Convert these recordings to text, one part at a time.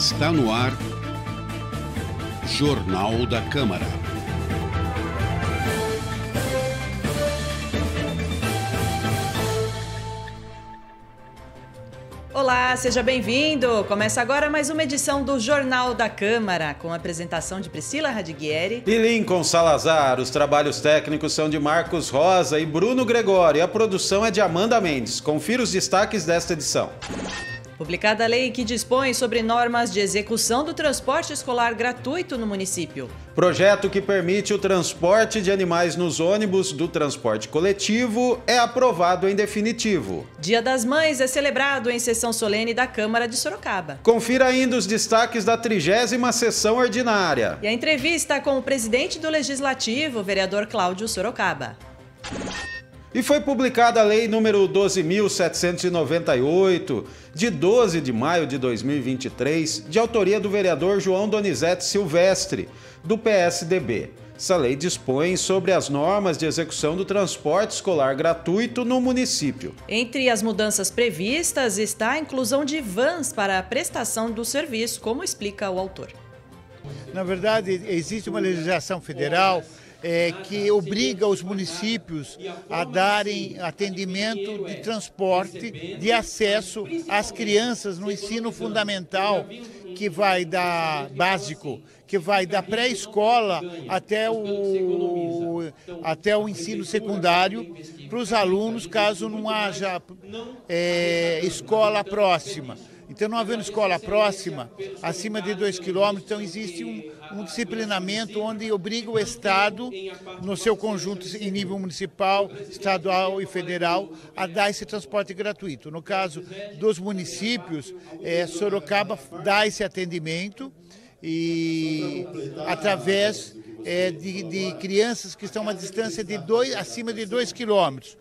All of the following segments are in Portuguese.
Está no ar. Jornal da Câmara. Olá, seja bem-vindo! Começa agora mais uma edição do Jornal da Câmara, com a apresentação de Priscila Radiguieri e Lincoln Salazar. Os trabalhos técnicos são de Marcos Rosa e Bruno Gregório. A produção é de Amanda Mendes. Confira os destaques desta edição publicada a lei que dispõe sobre normas de execução do transporte escolar gratuito no município. Projeto que permite o transporte de animais nos ônibus do transporte coletivo é aprovado em definitivo. Dia das Mães é celebrado em sessão solene da Câmara de Sorocaba. Confira ainda os destaques da trigésima sessão ordinária. E a entrevista com o presidente do Legislativo, vereador Cláudio Sorocaba. E foi publicada a Lei número 12.798, de 12 de maio de 2023, de autoria do vereador João Donizete Silvestre, do PSDB. Essa lei dispõe sobre as normas de execução do transporte escolar gratuito no município. Entre as mudanças previstas está a inclusão de vans para a prestação do serviço, como explica o autor. Na verdade, existe uma legislação federal é, que obriga os municípios a darem atendimento de transporte, de acesso às crianças no ensino fundamental, que vai da básico, que vai da pré-escola até o, até o ensino secundário, para os alunos, caso não haja é, escola próxima. Então, não havendo escola próxima, acima de dois quilômetros, então existe um, um disciplinamento onde obriga o Estado, no seu conjunto em nível municipal, estadual e federal, a dar esse transporte gratuito. No caso dos municípios, é, Sorocaba dá esse atendimento e através é, de, de, crianças que estão a uma distância de dois, acima de 2 quilômetros.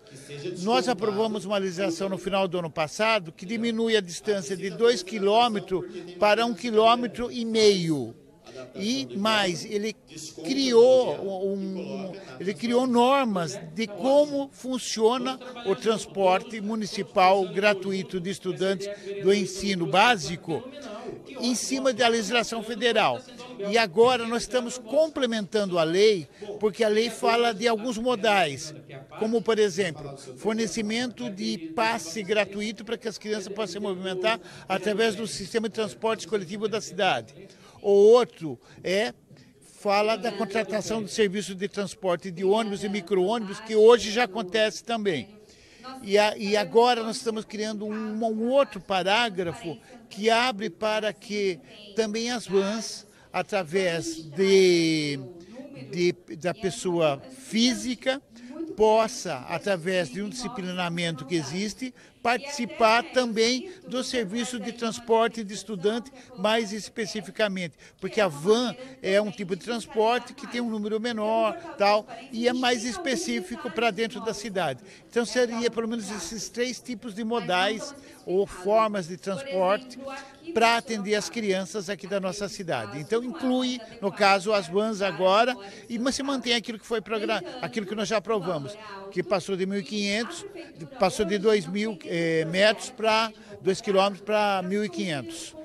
Nós aprovamos uma legislação no final do ano passado que diminui a distância de 2 quilômetros para 1,5 um quilômetro e meio e mais ele criou um, ele criou normas de como assim. funciona o transporte municipal gratuito de estudantes é do ensino básico em cima da legislação federal. E agora nós estamos complementando a lei, porque a lei fala de alguns modais, é como, por exemplo, fornecimento de passe gratuito para que as crianças possam se movimentar através do sistema de transporte coletivo da cidade. O outro é fala da contratação do serviço de transporte de ônibus e micro-ônibus, que hoje já acontece também. E, a, e agora nós estamos criando um, um, outro parágrafo que abre para que também as vans, através de, de da pessoa física, possa, através de um disciplinamento que existe, participar também do serviço de transporte de estudante, mais especificamente, porque a van é um tipo de transporte que tem um número menor, tal, e é mais específico para dentro da cidade. Então seria pelo menos esses três tipos de modais ou formas de transporte para atender as crianças aqui da nossa cidade. Então inclui, no caso, as vans agora, e mas se mantém aquilo que foi programado aquilo que nós já aprovamos, que passou de 1.500, passou de 2.000 eh, metros para 2 km para 1.500.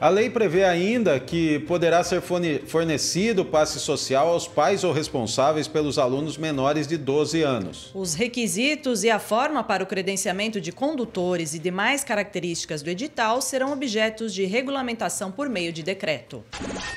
A lei prevê ainda que poderá ser fornecido passe social aos pais ou responsáveis pelos alunos menores de 12 anos. Os requisitos e a forma para o credenciamento de condutores e demais características do edital serão objetos de regulamentação por meio de decreto.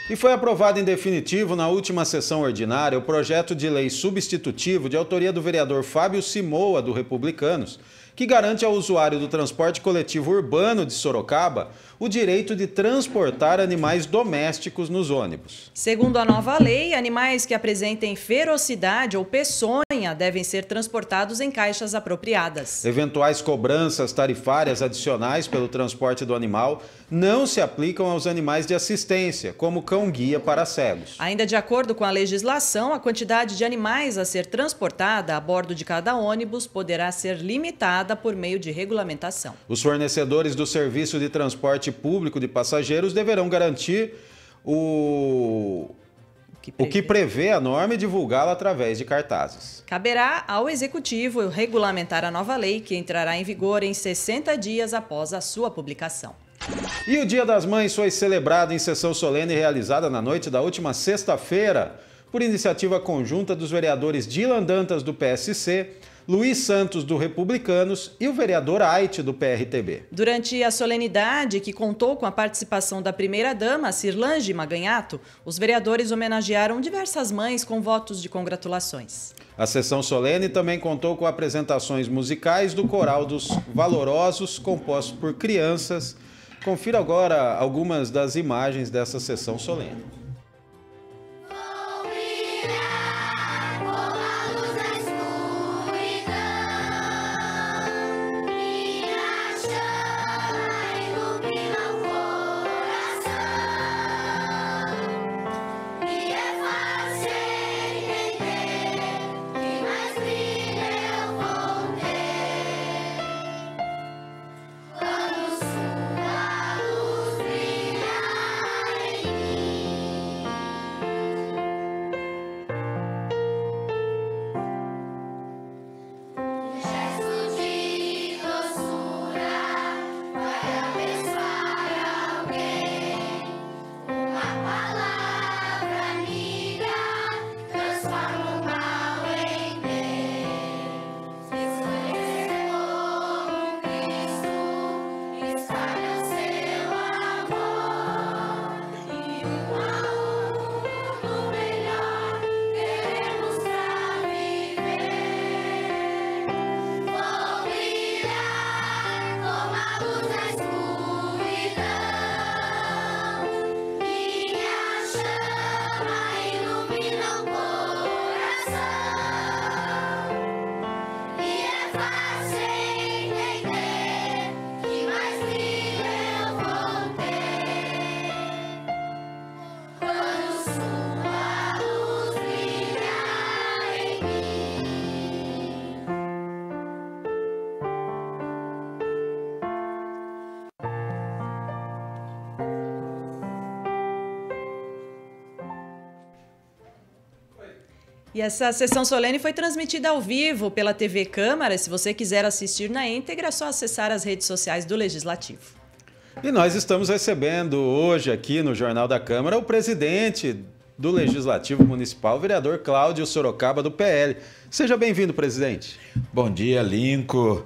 E foi aprovado em definitivo na última sessão ordinária o projeto de lei substitutivo de autoria do vereador Fábio Simoa, do Republicanos, que garante ao usuário do transporte coletivo urbano de Sorocaba o direito de transportar animais domésticos nos ônibus. Segundo a nova lei, animais que apresentem ferocidade ou peçonha devem ser transportados em caixas apropriadas. Eventuais cobranças tarifárias adicionais pelo transporte do animal não se aplicam aos animais de assistência, como cão-guia para cegos. Ainda de acordo com a legislação, a quantidade de animais a ser transportada a bordo de cada ônibus poderá ser limitada por meio de regulamentação. Os fornecedores do serviço de transporte transporte público de passageiros deverão garantir o, que o que prevê a norma e divulgá-la através de cartazes. Caberá ao Executivo regulamentar a nova lei, que entrará em vigor em 60 dias após a sua publicação. E o Dia das Mães foi celebrado em sessão solene realizada na noite da última sexta-feira, por iniciativa conjunta dos vereadores Dilan Dantas, do PSC, Luiz Santos, do Republicanos, e o vereador Aite, do PRTB. Durante a solenidade, que contou com a participação da primeira-dama, Cirlange Maganhato, os vereadores homenagearam diversas mães com votos de congratulações. A sessão solene também contou com apresentações musicais do Coral dos Valorosos, composto por crianças. Confira agora algumas das imagens dessa sessão solene. E essa sessão solene foi transmitida ao vivo pela TV Câmara. Se você quiser assistir na íntegra, é só acessar as redes sociais do Legislativo. E nós estamos recebendo hoje aqui no Jornal da Câmara o presidente do Legislativo Municipal, vereador Cláudio Sorocaba, do PL. Seja bem-vindo, presidente. Bom dia, Linco.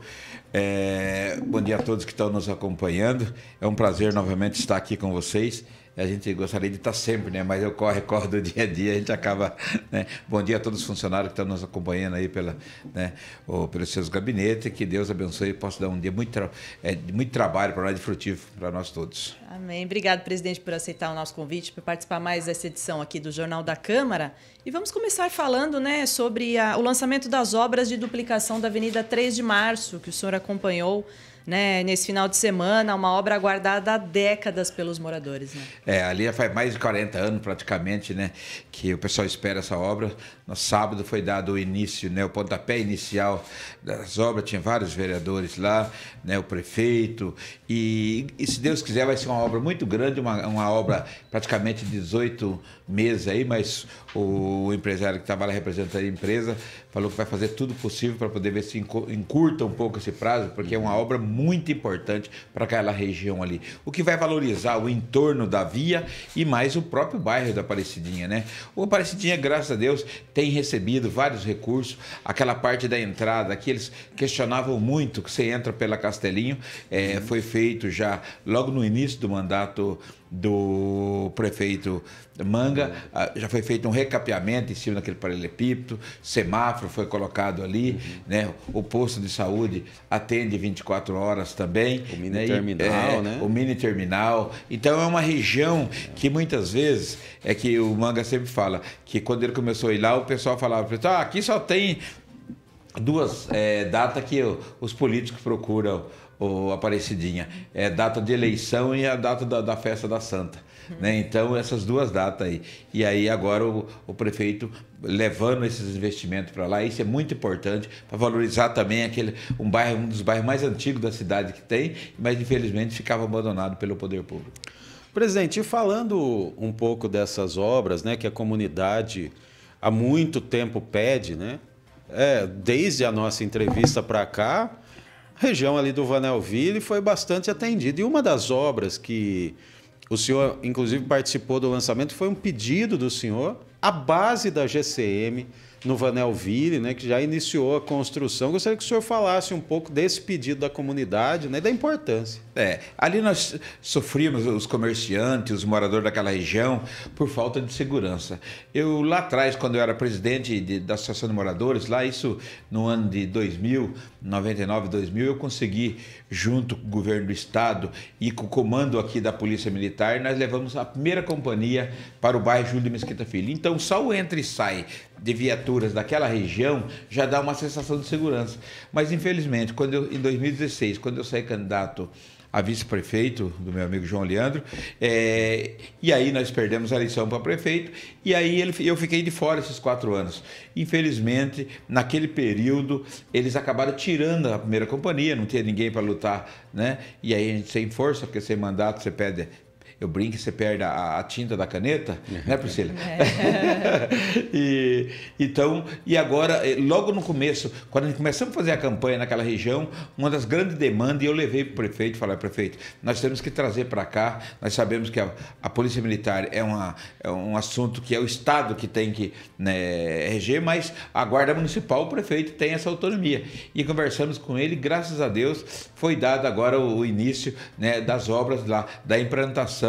É... Bom dia a todos que estão nos acompanhando. É um prazer novamente estar aqui com vocês a gente gostaria de estar sempre, né? Mas eu corre, recordo do dia a dia, a gente acaba. Né? Bom dia a todos os funcionários que estão nos acompanhando aí pela, né? Ou pelos seus gabinetes. Que Deus abençoe e possa dar um dia muito, é, muito trabalho para nós de frutivo, para nós todos. Amém. Obrigado, presidente, por aceitar o nosso convite, por participar mais dessa edição aqui do Jornal da Câmara. E vamos começar falando né, sobre a, o lançamento das obras de duplicação da Avenida 3 de Março, que o senhor acompanhou né, nesse final de semana, uma obra aguardada há décadas pelos moradores. Né? É, ali faz mais de 40 anos praticamente né, que o pessoal espera essa obra. No sábado foi dado o início, né, o pontapé inicial das obras, tinha vários vereadores lá, né, o prefeito. E, e se Deus quiser, vai ser uma obra muito grande, uma, uma obra praticamente 18 meses aí, mas o empresário que estava lá representando a empresa falou que vai fazer tudo possível para poder ver se encurta um pouco esse prazo, porque é uma uhum. obra muito importante para aquela região ali. O que vai valorizar o entorno da via e mais o próprio bairro da Aparecidinha, né? O Aparecidinha, graças a Deus, tem recebido vários recursos. Aquela parte da entrada que eles questionavam muito, que você entra pela Castelinho, é, uhum. foi feito já logo no início do mandato do prefeito Manga. Uhum. Já foi feito um recapeamento em cima daquele paralelepípedo, semáforo foi colocado ali, uhum. né? o posto de saúde atende 24 horas também. O mini né? terminal, e, é, né? O mini terminal. Então é uma região que muitas vezes, é que o Manga sempre fala, que quando ele começou a ir lá, o pessoal falava, ah, aqui só tem duas é, eh, datas que os políticos procuram o Aparecidinha. É data de eleição e a data da, da festa da Santa. Né? Então, essas duas datas aí. E aí, agora, o, o prefeito levando esses investimentos para lá, isso é muito importante para valorizar também aquele, um, bairro, um dos bairros mais antigos da cidade que tem, mas infelizmente ficava abandonado pelo poder público. Presidente, falando um pouco dessas obras né, que a comunidade há muito tempo pede, né? É, desde a nossa entrevista para cá, região ali do Vanelville foi bastante atendida. E uma das obras que o senhor, inclusive, participou do lançamento foi um pedido do senhor, a base da GCM no Vanelville, né, que já iniciou a construção. Gostaria que o senhor falasse um pouco desse pedido da comunidade né, e da importância. É, ali nós sofríamos, os comerciantes, os moradores daquela região, por falta de segurança. Eu, lá atrás, quando eu era presidente de, da Associação de Moradores, lá isso no ano de 2000, 99, 2000, eu consegui, junto com o governo do estado e com o comando aqui da Polícia Militar, nós levamos a primeira companhia para o bairro Júlio de Mesquita Filho. Então, só o entra e sai de viaturas daquela região já dá uma sensação de segurança. Mas, infelizmente, quando eu, em 2016, quando eu saí candidato a vice-prefeito do meu amigo João Leandro, é, e aí nós perdemos a eleição para prefeito, e aí ele, eu fiquei de fora esses quatro anos. Infelizmente, naquele período, eles acabaram tirando a primeira companhia, não tinha ninguém para lutar, né? E aí a gente sem força, porque sem mandato você perde eu brinco que você perde a, a tinta da caneta, é. né, Priscila? É. e, então, e agora, eh, logo no começo, quando a gente começamos a fazer a campanha naquela região, uma das grandes demandas, e eu levei para o prefeito, falei, prefeito, nós temos que trazer para cá, nós sabemos que a, a Polícia Militar é, uma, é um assunto que é o Estado que tem que né, reger, mas a Guarda Municipal, o prefeito, tem essa autonomia. E conversamos com ele, graças a Deus, foi dado agora o, o início né, das obras lá, da implantação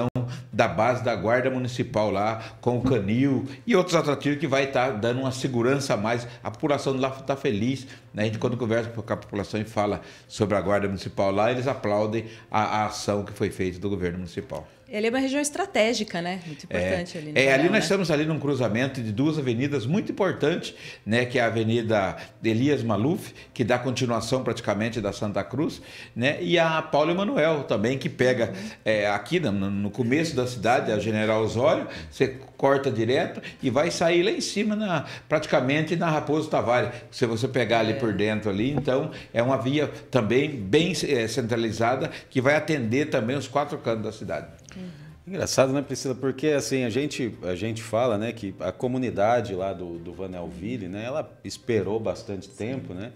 da base da Guarda Municipal lá, com o canil e outros atrativos que vai estar tá dando uma segurança a mais. A população lá está feliz, né? A gente, quando conversa com a população e fala sobre a Guarda Municipal lá, eles aplaudem a, a ação que foi feita do governo municipal. E ali é uma região estratégica, né? Muito importante é, ali. É, ali nós né? estamos ali num cruzamento de duas avenidas muito importantes, né? Que é a Avenida Elias Maluf, que dá continuação praticamente da Santa Cruz, né? E a Paulo Emanuel também, que pega é, aqui no, no, começo da cidade, a General Osório, você corta direto e vai sair lá em cima, na, praticamente na Raposo Tavares. Se você pegar ali é. por por dentro ali. Então, é uma via também bem eh, centralizada que vai atender também os quatro cantos da cidade. Engraçado, né, Priscila? Porque assim, a gente, a gente fala né, que a comunidade lá do, do Vanelville, né, ela esperou bastante tempo, né?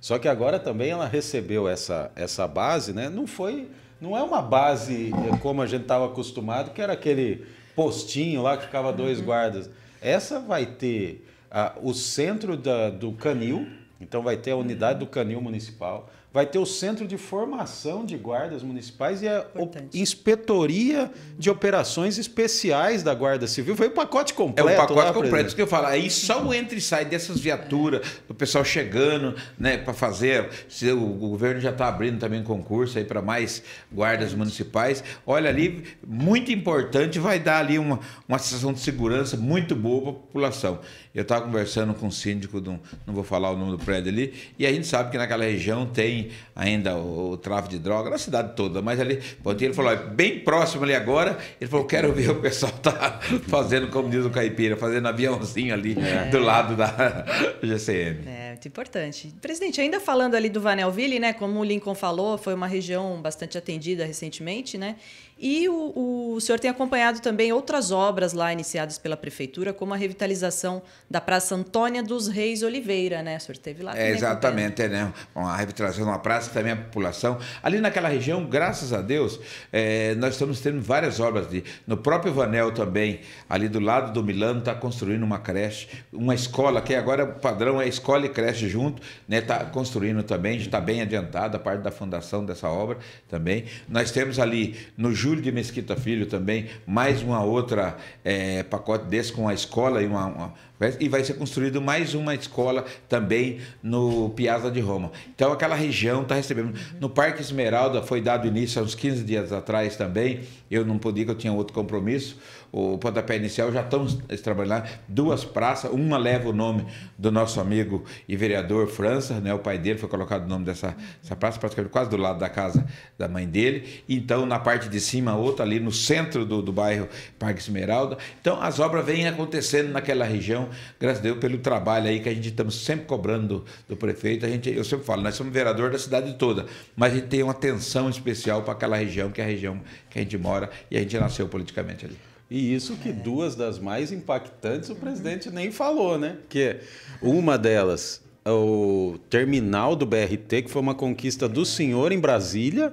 Só que agora também ela recebeu essa, essa base, né? Não foi. Não é uma base eh, como a gente estava acostumado, que era aquele postinho lá que ficava dois uhum. guardas. Essa vai ter ah, o centro da, do canil, então vai ter a unidade do canil municipal, vai ter o Centro de Formação de Guardas Municipais e a Importante. Inspetoria de Operações Especiais da Guarda Civil. Foi o pacote completo. É o pacote lá, completo, isso que eu falo. Aí só o entra e sai dessas viaturas, é. o pessoal chegando né, para fazer. O governo já está abrindo também concurso aí para mais guardas municipais. Olha ali, muito importante, vai dar ali uma, uma sensação de segurança muito boa para a população. Eu estava conversando com o um síndico, não vou falar o nome do prédio ali, e a gente sabe que naquela região tem ainda o, o tráfico de droga, na cidade toda, mas ali, ele falou, bem próximo ali agora, ele falou, quero ver o pessoal tá fazendo, como diz o Caipira, fazendo aviãozinho ali é. do lado da GCM. É, muito importante. Presidente, ainda falando ali do Vanelville, né, como o Lincoln falou, foi uma região bastante atendida recentemente, né, e o, o, senhor tem acompanhado também outras obras lá iniciadas pela prefeitura, como a revitalização da Praça Antônia dos Reis Oliveira, né? O senhor esteve lá. É, exatamente, é, né? A revitalização da praça praça também a população. Ali naquela região, graças a Deus, é, nós estamos tendo várias obras. De, no próprio Vanel também, ali do lado do Milano, está construindo uma creche, uma escola, que agora o padrão é escola e creche junto, né? Está construindo também, está bem adiantada a parte da fundação dessa obra também. Nós temos ali no Júlio Júlio de Mesquita Filho também, mais uma outra é, pacote desse com a escola e uma, uma, e vai ser construído mais uma escola também no Piazza de Roma. Então aquela região está recebendo. No Parque Esmeralda foi dado início há uns 15 dias atrás também. Eu não podia, eu tinha outro compromisso o pontapé inicial, já estamos trabalhando duas praças, uma leva o nome do nosso amigo e vereador França, né? o pai dele foi colocado o nome dessa praça, praticamente quase do lado da casa da mãe dele, então na parte de cima outra ali no centro do, do bairro Parque Esmeralda, então as obras vêm acontecendo naquela região, graças a Deus pelo trabalho aí que a gente estamos sempre cobrando do, do prefeito, a gente, eu sempre falo, nós somos vereador da cidade toda, mas a gente tem uma atenção especial para aquela região, que é a região que a gente mora e a gente nasceu politicamente ali. E isso que é. duas das mais impactantes o presidente nem falou, né? Que é uma delas, o terminal do BRT, que foi uma conquista do senhor em Brasília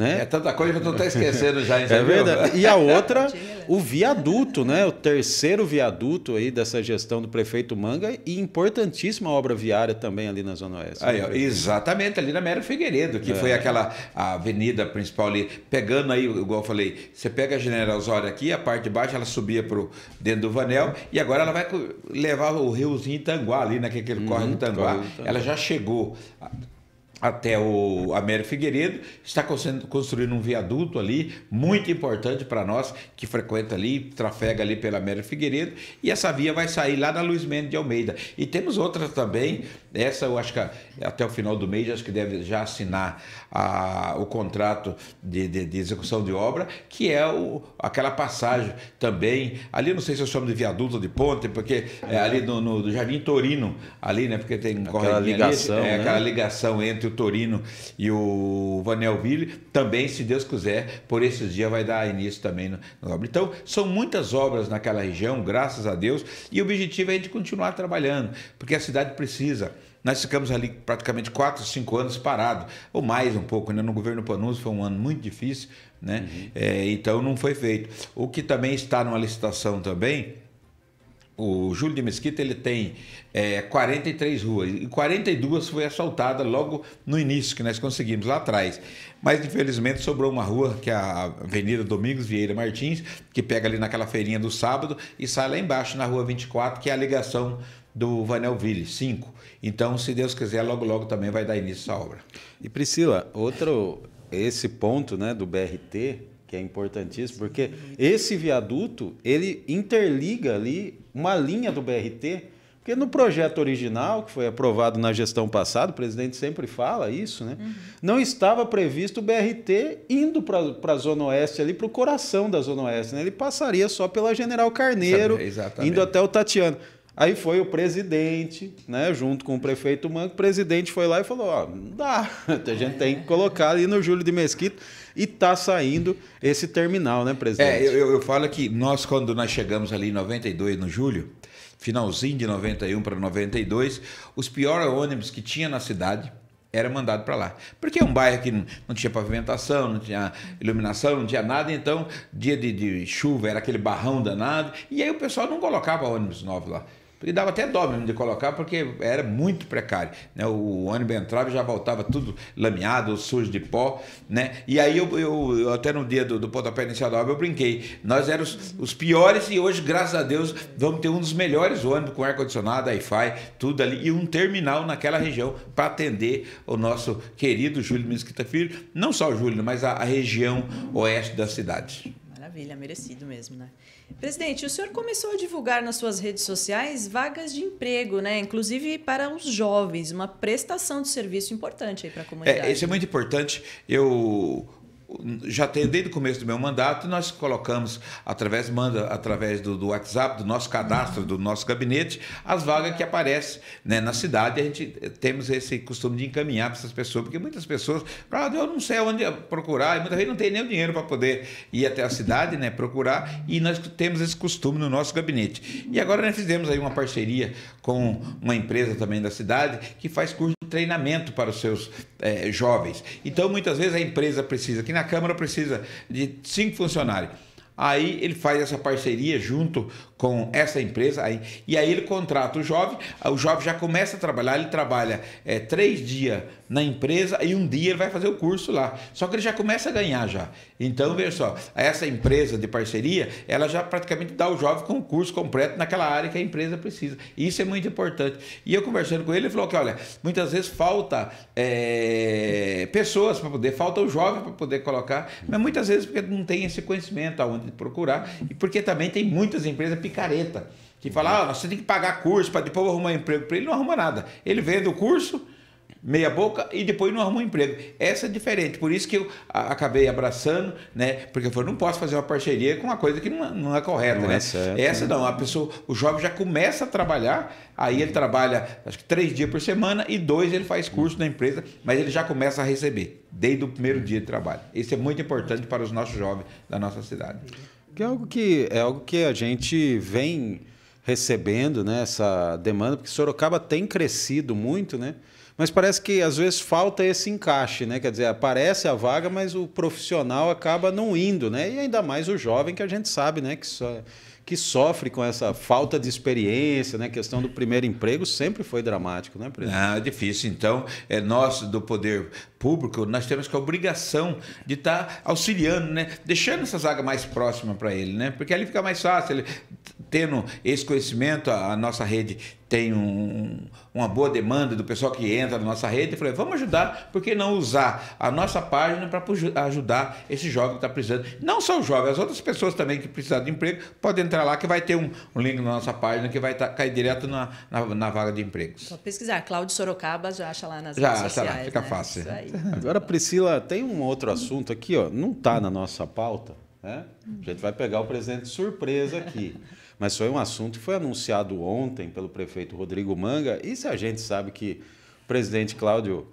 né? É tanta coisa que eu estou até esquecendo já. Entendeu? É verdade. E a outra, o viaduto, né? o terceiro viaduto aí dessa gestão do prefeito Manga e importantíssima obra viária também ali na Zona Oeste. Aí, né, exatamente, ali na Mera Figueiredo, que é. foi aquela avenida principal ali, pegando aí, igual eu falei, você pega a General Zora aqui, a parte de baixo ela subia para dentro do Vanel e agora ela vai levar o riozinho Tanguá ali, né? É uhum, corre do Tanguá. Ela já chegou até o Américo Figueiredo, está construindo um viaduto ali, muito importante para nós que frequenta ali, trafega ali pela Américo Figueiredo, e essa via vai sair lá da Luiz Mendes de Almeida. E temos outras também essa eu acho que até o final do mês acho que deve já assinar a, o contrato de, de, de, execução de obra, que é o, aquela passagem também. Ali não sei se eu chamo de viaduto ou de ponte, porque é ali no, no, Jardim Torino, ali, né? Porque tem aquela ligação, ali, é, né? aquela ligação entre o Torino e o Vanelville, também, se Deus quiser, por esses dias vai dar início também no, no obra. Então, são muitas obras naquela região, graças a Deus, e o objetivo é a gente continuar trabalhando, porque a cidade precisa. Nós ficamos ali praticamente 4, 5 anos parado, ou mais um pouco, ainda né? no governo Panuso foi um ano muito difícil, né? Uhum. É, então não foi feito. O que também está numa licitação também, o Júlio de Mesquita ele tem é, 43 ruas e 42 foi assaltada logo no início que nós conseguimos lá atrás. Mas infelizmente sobrou uma rua que é a Avenida Domingos Vieira Martins, que pega ali naquela feirinha do sábado e sai lá embaixo na rua 24, que é a ligação do Vanelville, 5. Então, se Deus quiser, logo logo também vai dar início à obra. E Priscila, outro esse ponto, né, do BRT, que é importantíssimo, porque esse viaduto, ele interliga ali uma linha do BRT, porque no projeto original, que foi aprovado na gestão passada, o presidente sempre fala isso, né? Uhum. Não estava previsto o BRT indo para a Zona Oeste, ali para o coração da Zona Oeste. Né? Ele passaria só pela General Carneiro, Exatamente. indo até o Tatiano. Aí foi o presidente, né, junto com o prefeito Manco, o presidente foi lá e falou, ó, não dá, a gente tem que colocar ali no Júlio de Mesquita e tá saindo esse terminal, né, presidente? É, eu, eu falo que nós, quando nós chegamos ali em 92, no julho, finalzinho de 91 para 92, os piores ônibus que tinha na cidade era mandado para lá. Porque é um bairro que não tinha pavimentação, não tinha iluminação, não tinha nada, então dia de, de chuva era aquele barrão danado, e aí o pessoal não colocava ônibus novos lá. Porque dava até dó mesmo de colocar, porque era muito precário. Né? O ônibus entrava e já voltava tudo lameado, sujo de pó. Né? E aí, eu, eu, eu até no dia do, do pontapé inicial da obra, eu brinquei. Nós éramos os piores e hoje, graças a Deus, vamos ter um dos melhores ônibus com ar-condicionado, Wi-Fi, tudo ali. E um terminal naquela região para atender o nosso querido Júlio Mesquita Filho. Não só o Júlio, mas a, a região oeste da cidade. Maravilha, merecido mesmo, né? Presidente, o senhor começou a divulgar nas suas redes sociais vagas de emprego, né? Inclusive para os jovens, uma prestação de serviço importante aí para a é, comunidade. É, isso é muito importante. Eu já tem desde o começo do meu mandato, nós colocamos através manda através do, do WhatsApp, do nosso cadastro, do nosso gabinete, as vagas que aparecem né, na cidade. A gente eh, temos esse costume de encaminhar para essas pessoas, porque muitas pessoas, ah, eu não sei onde procurar, e muitas vezes não tem nem o dinheiro para poder ir até a cidade, né, procurar, e nós temos esse costume no nosso gabinete. E agora nós fizemos aí uma parceria com uma empresa também da cidade que faz curso de treinamento para os seus é, jovens. Então, muitas vezes a empresa precisa, aqui na Câmara precisa de cinco funcionários Aí ele faz essa parceria junto com essa empresa, aí, e aí ele contrata o jovem, o jovem já começa a trabalhar, ele trabalha é, três dias na empresa e um dia ele vai fazer o curso lá. Só que ele já começa a ganhar já. Então, veja só, essa empresa de parceria, ela já praticamente dá o jovem com o curso completo naquela área que a empresa precisa. Isso é muito importante. E eu conversando com ele, ele falou que, olha, muitas vezes falta é, pessoas para poder, falta o jovem para poder colocar, mas muitas vezes porque não tem esse conhecimento aonde de procurar. E porque também tem muitas empresas picareta que falam, ah, você tem que pagar curso para depois arrumar emprego para ele, não arruma nada. Ele vende o curso meia boca e depois não arrumou emprego. Essa é diferente, por isso que eu acabei abraçando, né? Porque eu falei, não posso fazer uma parceria com uma coisa que não, é, não é correta, não é né? É certo, Essa né? não, a pessoa, o jovem já começa a trabalhar, aí ele trabalha acho que três dias por semana e dois ele faz curso na empresa, mas ele já começa a receber desde o primeiro dia de trabalho. Isso é muito importante para os nossos jovens da nossa cidade. Que é algo que é algo que a gente vem recebendo, né? Essa demanda, porque Sorocaba tem crescido muito, né? Mas parece que às vezes falta esse encaixe, né? Quer dizer, aparece a vaga, mas o profissional acaba não indo, né? E ainda mais o jovem que a gente sabe, né? Que, so... que sofre com essa falta de experiência, né? A questão do primeiro emprego sempre foi dramático, né, presidente? Ah, é difícil. Então, é nós do poder público, nós temos que a obrigação de estar tá auxiliando, né? Deixando essa zaga mais próxima para ele, né? Porque ali fica mais fácil, ele tendo esse conhecimento, a nossa rede tem um, uma boa demanda do pessoal que entra na nossa rede. Eu falei, vamos ajudar, por que não usar a nossa página para ajudar esse jovem que está precisando? Não só o jovem, as outras pessoas também que precisam de emprego podem entrar lá, que vai ter um, um link na nossa página que vai tá, cair direto na, na, na, vaga de emprego. Só pesquisar, Cláudio Sorocaba já acha lá nas já, redes sociais. Já, fica né? fácil. Agora, Priscila, tem um outro assunto aqui, ó, não está na nossa pauta. Né? A gente vai pegar o presente surpresa aqui. Mas foi um assunto que foi anunciado ontem pelo prefeito Rodrigo Manga, e se a gente sabe que o presidente Cláudio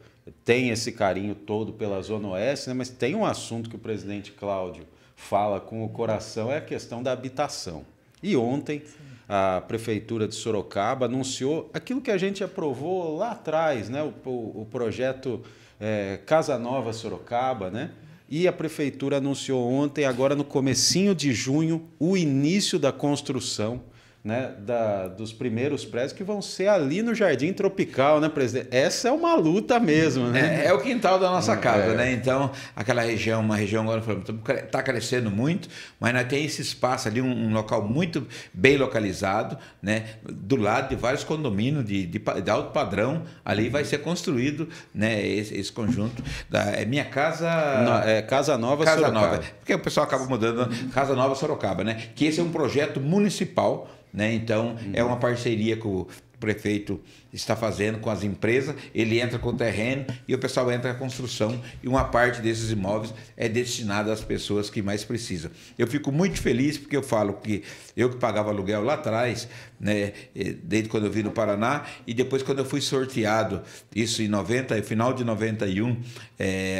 tem esse carinho todo pela Zona Oeste, né? mas tem um assunto que o presidente Cláudio fala com o coração, é a questão da habitação. E ontem a Prefeitura de Sorocaba anunciou aquilo que a gente aprovou lá atrás, né? o, o, o projeto é, Casa Nova Sorocaba, né? e a prefeitura anunciou ontem, agora no comecinho de junho, o início da construção né, da, dos primeiros prédios que vão ser ali no Jardim Tropical, né, presidente? Essa é uma luta mesmo, né? É, é o quintal da nossa é. casa, é. né? Então, aquela região, uma região agora está então, crescendo muito, mas nós tem esse espaço ali, um, um, local muito bem localizado, né? Do lado de vários condomínios de, de, de alto padrão, ali vai ser construído, né? Esse, esse conjunto da é minha casa, no, é Casa Nova, casa Sorocaba. Nova, porque o pessoal acaba mudando né? Casa Nova Sorocaba, né? Que esse é um projeto municipal né? Então, uhum. é uma uhum. parceria que o prefeito está fazendo com as empresas, ele entra com o terreno e o pessoal entra com a construção e uma parte desses imóveis é destinada às pessoas que mais precisam. Eu fico muito feliz porque eu falo que eu que pagava aluguel lá atrás, né, eh, desde quando eu vim no Paraná e depois quando eu fui sorteado, isso em 90, final de 91, é,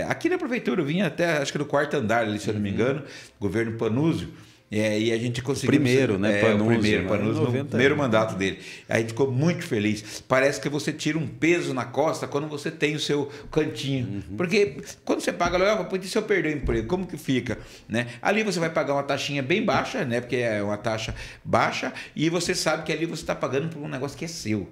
eh, aqui na prefeitura eu vinha até acho que no quarto andar, ali, se eu não me uhum. engano, governo Panúzio, é, e a gente conseguiu. Primeiro, né? É, o primeiro, né? Panunzio, no primeiro mandato dele. A gente ficou muito feliz. Parece que você tira um peso na costa quando você tem o seu cantinho. Uhum. Porque quando você paga logo, putz, se eu perder o emprego, como que fica? Né? Ali você vai pagar uma taxinha bem baixa, né? Porque é uma taxa baixa, e você sabe que ali você está pagando por um negócio que é seu.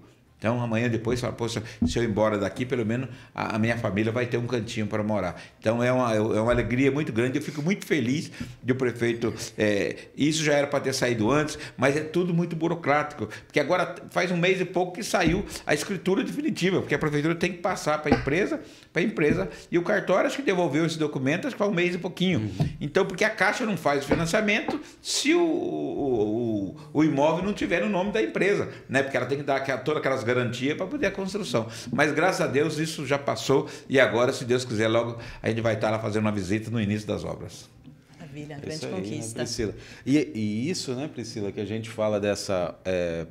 Então, amanhã depois, fala, poxa se eu ir embora daqui, pelo menos a, a minha família vai ter um cantinho para morar. Então, é uma, é uma alegria muito grande. Eu fico muito feliz de o prefeito. É, isso já era para ter saído antes, mas é tudo muito burocrático. Porque agora faz um mês e pouco que saiu a escritura definitiva, porque a prefeitura tem que passar para a empresa, para a empresa, e o cartório acho que devolveu esse documento acho que faz um mês e pouquinho. Então, porque a Caixa não faz o financiamento se o, o, o, o imóvel não tiver no nome da empresa, né? Porque ela tem que dar aquela, todas aquelas garantia para poder a construção. Mas graças a Deus isso já passou e agora, se Deus quiser, logo a gente vai estar tá lá fazendo uma visita no início das obras. Maravilha, é grande isso aí, né, conquista. Né, Priscila? E, e, isso, né, Priscila, que a gente fala dessa. É,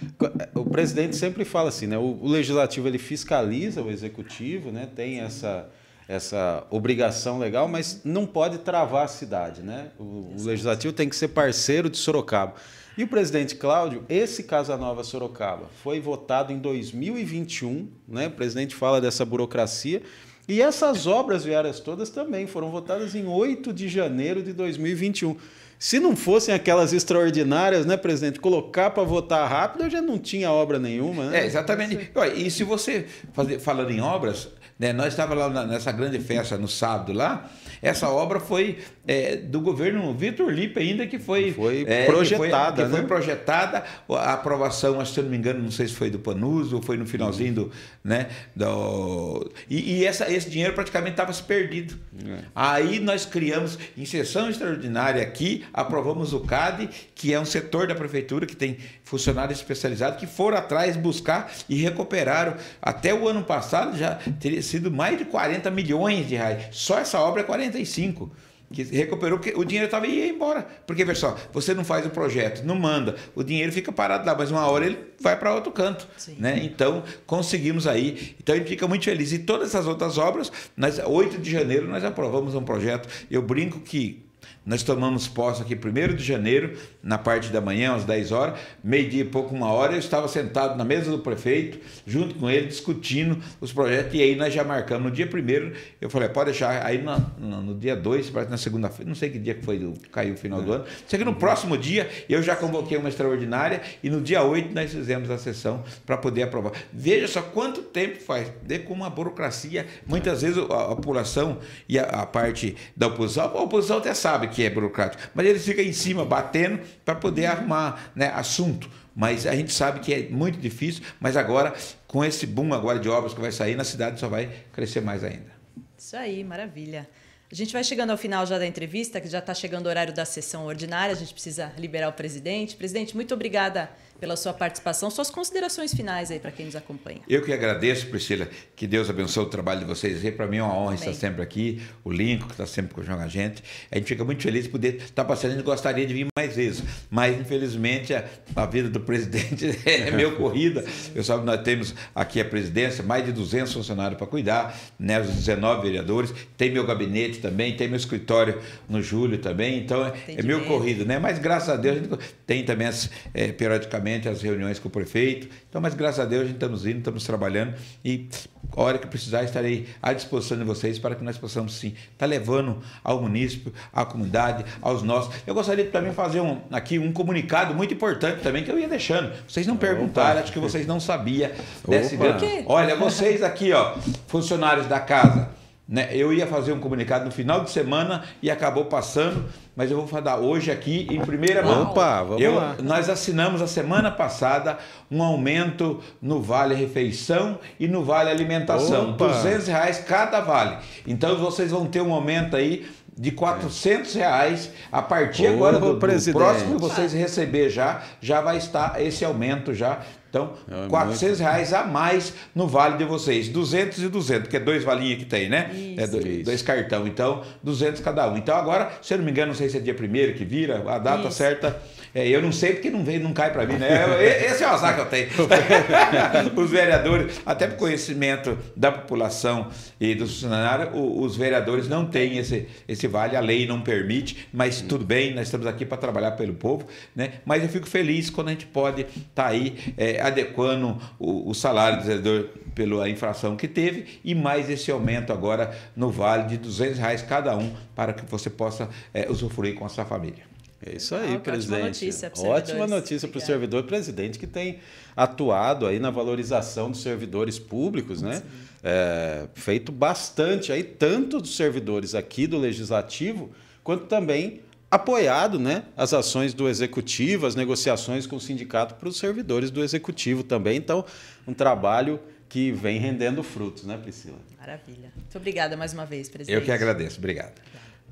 é, o presidente sempre fala assim, né? O, o, legislativo ele fiscaliza o executivo, né? Tem essa essa obrigação legal, mas não pode travar a cidade, né? O, o legislativo tem que ser parceiro de Sorocaba. E o presidente Cláudio, esse Casanova Sorocaba foi votado em 2021, né? O presidente fala dessa burocracia. E essas obras viárias todas também foram votadas em 8 de janeiro de 2021. Se não fossem aquelas extraordinárias, né, presidente? Colocar para votar rápido, eu já não tinha obra nenhuma. Né? É, exatamente. E se você falar falando em obras, né? Nós estávamos lá nessa grande festa no sábado lá. Essa obra foi é, do governo Vitor Lipe ainda que foi, foi é, projetada. Que foi, que né? foi projetada. A aprovação, acho, se eu não me engano, não sei se foi do Panuso ou foi no finalzinho do. Né, do... E, e essa, esse dinheiro praticamente estava perdido. É. Aí nós criamos, em sessão extraordinária aqui, aprovamos o CAD, que é um setor da prefeitura que tem funcionários especializados que foram atrás buscar e recuperaram. Até o ano passado já teria sido mais de 40 milhões de reais. Só essa obra é 45 que recuperou, porque o dinheiro estava ia embora. Porque, pessoal você não faz o projeto, não manda, o dinheiro fica parado lá, mas uma hora ele vai para outro canto. Né? Então, conseguimos aí. Então, a gente fica muito feliz. E todas essas outras obras, nós, 8 de janeiro, nós aprovamos um projeto. Eu brinco que nós tomamos posse aqui 1 de janeiro, na parte da manhã, às 10 horas, meio-dia e pouco, uma hora, eu estava sentado na mesa do prefeito, junto com ele, discutindo os projetos, e aí nós já marcamos. No dia 1 eu falei, ah, pode deixar, aí no, no, no dia 2, na segunda-feira, não sei que dia que foi, caiu o final do é. ano, sei que no próximo dia eu já convoquei uma extraordinária, e no dia 8 nós fizemos a sessão para poder aprovar. Veja só quanto tempo faz, vê como a burocracia, muitas vezes a, a população e a, a parte da oposição, a oposição até sabe, sabe que é burocrático, mas ele fica em cima batendo para poder arrumar né, assunto. Mas a gente sabe que é muito difícil, mas agora, com esse boom agora de obras que vai sair, na cidade só vai crescer mais ainda. Isso aí, maravilha. A gente vai chegando ao final já da entrevista, que já está chegando o horário da sessão ordinária, a gente precisa liberar o presidente. Presidente, muito obrigada pela sua participação. Suas considerações finais aí para quem nos acompanha. Eu que agradeço, Priscila. Que Deus abençoe o trabalho de vocês. Para mim é uma honra estar sempre aqui. O Lincoln, que está sempre com a gente. A gente fica muito feliz de poder estar tá passando. A gente gostaria de vir mais vezes. Mas, infelizmente, a, a vida do presidente é meio corrida. Eu sabe, nós temos aqui a presidência, mais de 200 funcionários para cuidar, né? os 19 vereadores. Tem meu gabinete também, tem meu escritório no Julho também. Então, é, é meio corrido, né? Mas, graças a Deus, a gente tem também, é, periodicamente, diariamente as reuniões com o prefeito. Então, mas graças a Deus a gente estamos indo, estamos trabalhando e a hora que precisar estarei à disposição de vocês para que nós possamos sim estar tá levando ao município, à comunidade, aos nossos. Eu gostaria também fazer um, aqui um comunicado muito importante também que eu ia deixando. Vocês não perguntaram, acho que vocês não sabiam desse Opa. Olha, vocês aqui, ó, funcionários da casa né? Eu ia fazer um comunicado no final de semana e acabou passando, mas eu vou falar hoje aqui em primeira mão. Opa, vamos eu, lá. Nós assinamos a semana passada um aumento no Vale Refeição e no Vale Alimentação, Opa. 200 reais cada vale. Então vocês vão ter um aumento aí de 400 reais a partir Ô, agora do, do próximo que vocês receber já já vai estar esse aumento já então, é 400 é muito... reais a mais no vale de vocês. 200 e 200, que é dois valinhos que tem, né? É isso, é dois, dois cartão. Então, 200 cada um. Então, agora, se eu não me engano, não sei se é dia primeiro que vira, a data isso. certa. É, eu não sei porque não vem, não cai para mim, né? Esse é o azar que eu tenho. os vereadores, até por conhecimento da população e dos funcionários, os vereadores não têm esse, esse vale, a lei não permite, mas hum. tudo bem, nós estamos aqui para trabalhar pelo povo, né? Mas eu fico feliz quando a gente pode estar tá aí. É, adequando o, o, salário do vereador pela inflação que teve e mais esse aumento agora no vale de 200 reais cada um para que você possa é, usufruir com a sua família. É isso aí, ah, presidente. Ótima notícia para o servidor presidente que tem atuado aí na valorização dos servidores públicos, né? É, feito bastante aí, tanto dos servidores aqui do Legislativo, quanto também apoiado né, as ações do executivo, as negociações com o sindicato para os servidores do executivo também. Então, um trabalho que vem rendendo frutos, né, Priscila? Maravilha. Muito obrigada mais uma vez, presidente. Eu que agradeço. Obrigado.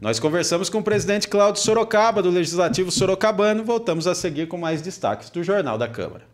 Nós conversamos com o presidente Cláudio Sorocaba, do Legislativo Sorocabano. Voltamos a seguir com mais destaques do Jornal da Câmara.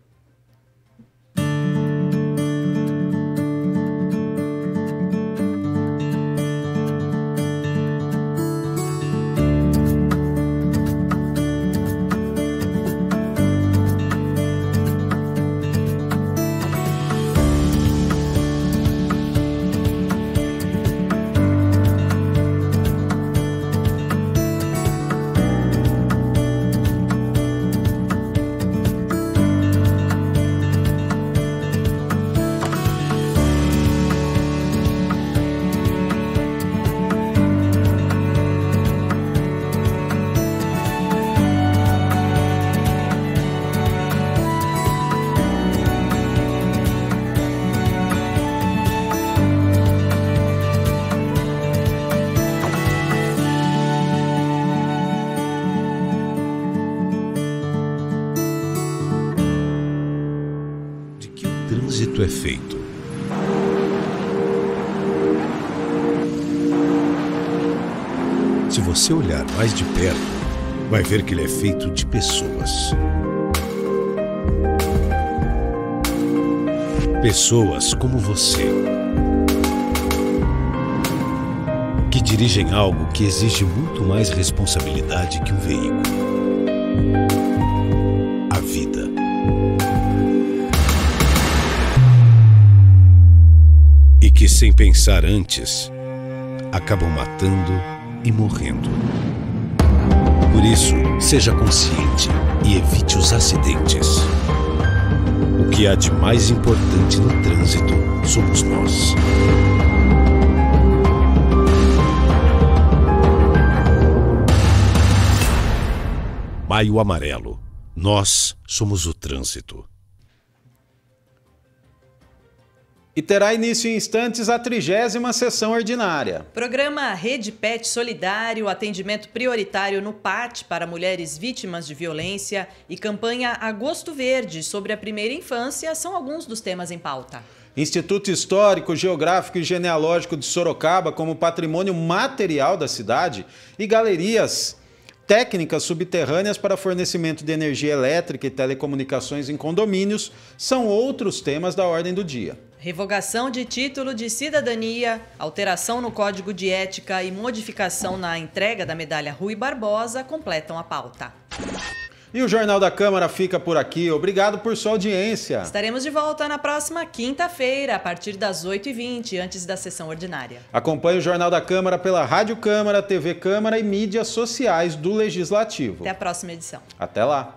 mais de perto, vai ver que ele é feito de pessoas. Pessoas como você, que dirigem algo que exige muito mais responsabilidade que um veículo. A vida. E que, sem pensar antes, acabam matando e morrendo. Por isso, seja consciente e evite os acidentes. O que há de mais importante no trânsito somos nós. Maio Amarelo. Nós somos o trânsito. E terá início em instantes a trigésima sessão ordinária. Programa Rede Pet Solidário, atendimento prioritário no PAT para mulheres vítimas de violência e campanha Agosto Verde sobre a primeira infância são alguns dos temas em pauta. Instituto Histórico, Geográfico e Genealógico de Sorocaba como patrimônio material da cidade e galerias Técnicas subterrâneas para fornecimento de energia elétrica e telecomunicações em condomínios são outros temas da ordem do dia. Revogação de título de cidadania, alteração no código de ética e modificação na entrega da medalha Rui Barbosa completam a pauta. E o Jornal da Câmara fica por aqui. Obrigado por sua audiência. Estaremos de volta na próxima quinta-feira, a partir das 8h20, antes da sessão ordinária. Acompanhe o Jornal da Câmara pela Rádio Câmara, TV Câmara e mídias sociais do Legislativo. Até a próxima edição. Até lá.